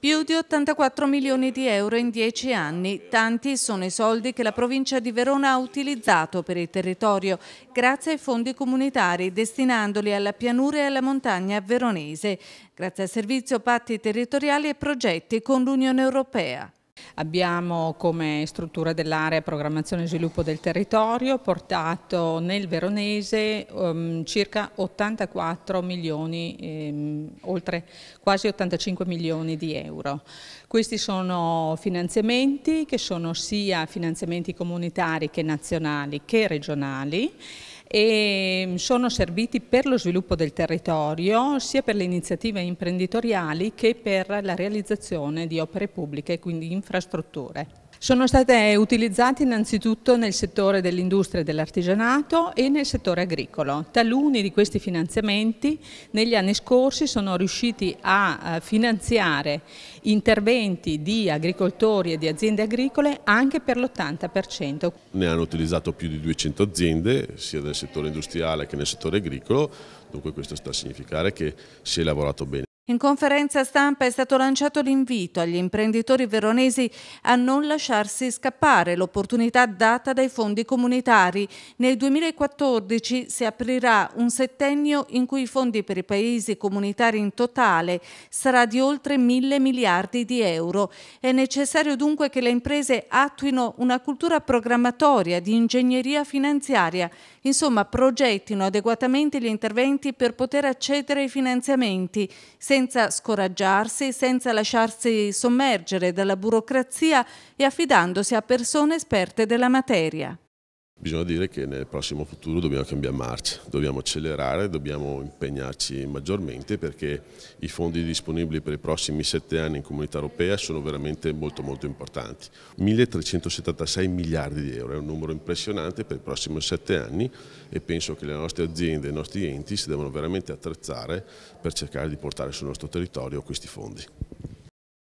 Più di 84 milioni di euro in dieci anni, tanti sono i soldi che la provincia di Verona ha utilizzato per il territorio grazie ai fondi comunitari destinandoli alla pianura e alla montagna veronese, grazie al servizio patti territoriali e progetti con l'Unione Europea. Abbiamo come struttura dell'area programmazione e sviluppo del territorio portato nel veronese um, circa 84 milioni, ehm, oltre quasi 85 milioni di euro. Questi sono finanziamenti che sono sia finanziamenti comunitari che nazionali che regionali e mm, sono serviti per lo sviluppo del territorio sia per le iniziative imprenditoriali che per la realizzazione di opere pubbliche quindi infrastrutture. Sono state utilizzate innanzitutto nel settore dell'industria e dell'artigianato e nel settore agricolo. Taluni di questi finanziamenti negli anni scorsi sono riusciti a eh, finanziare interventi di agricoltori e di aziende agricole anche per l'80%. Ne hanno utilizzato più di 200 aziende, sia nel settore industriale che nel settore agricolo, dunque questo sta a significare che si è lavorato bene. In conferenza stampa è stato lanciato l'invito agli imprenditori veronesi a non lasciarsi scappare l'opportunità data dai fondi comunitari. Nel 2014 si aprirà un settennio in cui i fondi per i paesi comunitari in totale sarà di oltre mille miliardi di euro. È necessario dunque che le imprese attuino una cultura programmatoria di ingegneria finanziaria, insomma progettino adeguatamente gli interventi per poter accedere ai finanziamenti. Senza senza scoraggiarsi, senza lasciarsi sommergere dalla burocrazia e affidandosi a persone esperte della materia. Bisogna dire che nel prossimo futuro dobbiamo cambiare marcia, dobbiamo accelerare, dobbiamo impegnarci maggiormente perché i fondi disponibili per i prossimi sette anni in comunità europea sono veramente molto molto importanti. 1376 miliardi di euro è un numero impressionante per i prossimi sette anni e penso che le nostre aziende e i nostri enti si devono veramente attrezzare per cercare di portare sul nostro territorio questi fondi.